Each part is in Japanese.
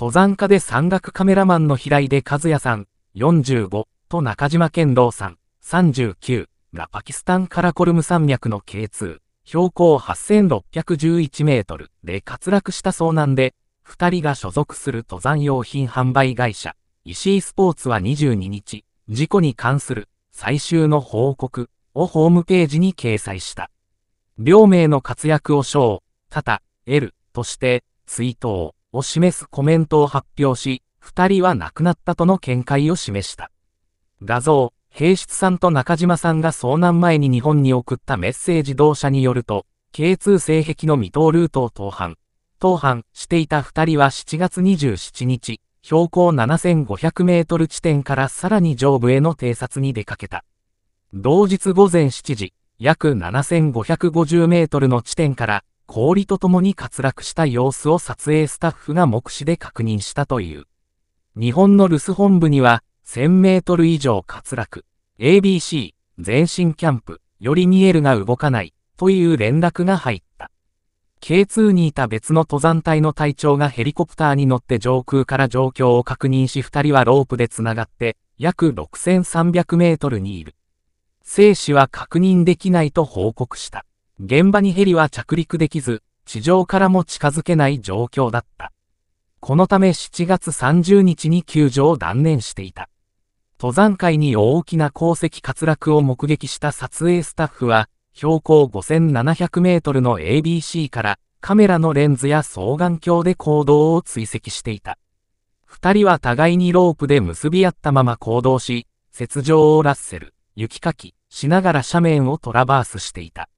登山家で山岳カメラマンの平出和也さん、45と中島健郎さん、39がパキスタンカラコルム山脈の K2、標高8611メートルで滑落した遭難で、2人が所属する登山用品販売会社、石井スポーツは22日、事故に関する最終の報告をホームページに掲載した。両名の活躍を賞、多々、L として追悼。を示すコメントを発表し、二人は亡くなったとの見解を示した。画像、平室さんと中島さんが遭難前に日本に送ったメッセージ同社によると、K2 性壁の未踏ルートを投範。投範していた二人は7月27日、標高7500メートル地点からさらに上部への偵察に出かけた。同日午前7時、約7550メートルの地点から氷とともに滑落した様子を撮影スタッフが目視で確認したという。日本の留守本部には、1000メートル以上滑落、ABC、全身キャンプ、より見えるが動かない、という連絡が入った。K2 にいた別の登山隊の隊長がヘリコプターに乗って上空から状況を確認し2人はロープで繋がって、約6300メートルにいる。生死は確認できないと報告した。現場にヘリは着陸できず、地上からも近づけない状況だった。このため7月30日に救助を断念していた。登山界に大きな鉱石滑落を目撃した撮影スタッフは、標高5700メートルの ABC からカメラのレンズや双眼鏡で行動を追跡していた。二人は互いにロープで結び合ったまま行動し、雪上をラッセル、雪かきしながら斜面をトラバースしていた。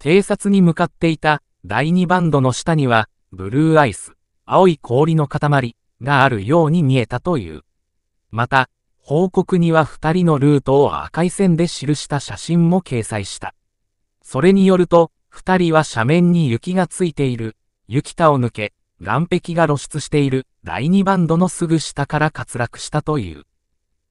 偵察に向かっていた第2バンドの下には、ブルーアイス、青い氷の塊があるように見えたという。また、報告には2人のルートを赤い線で記した写真も掲載した。それによると、2人は斜面に雪がついている、雪田を抜け、岩壁が露出している第2バンドのすぐ下から滑落したという。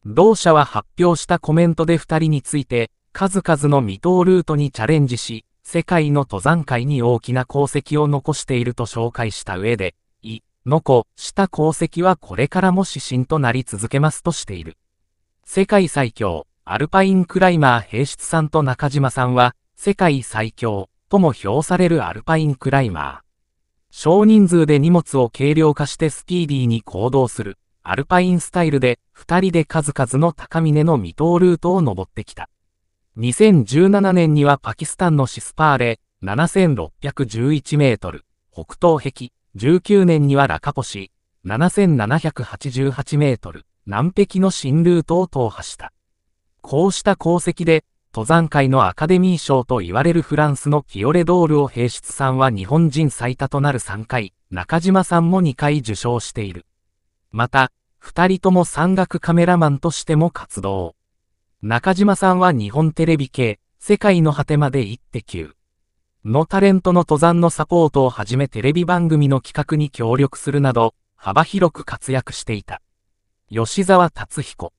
同社は発表したコメントで2人について、数々の未踏ルートにチャレンジし、世界の登山界に大きな功績を残していると紹介した上で、い、こ、した功績はこれからも指針となり続けますとしている。世界最強、アルパインクライマー平室さんと中島さんは、世界最強とも評されるアルパインクライマー。少人数で荷物を軽量化してスピーディーに行動する、アルパインスタイルで、二人で数々の高峰の未踏ルートを登ってきた。2017年にはパキスタンのシスパーレ、7611メートル、北東壁、19年にはラカポシ、7788メートル、南壁の新ルートを踏破した。こうした功績で、登山界のアカデミー賞と言われるフランスのキオレドールを平出さんは日本人最多となる3回、中島さんも2回受賞している。また、2人とも山岳カメラマンとしても活動。中島さんは日本テレビ系、世界の果てまで1.9のタレントの登山のサポートをはじめテレビ番組の企画に協力するなど、幅広く活躍していた。吉沢達彦。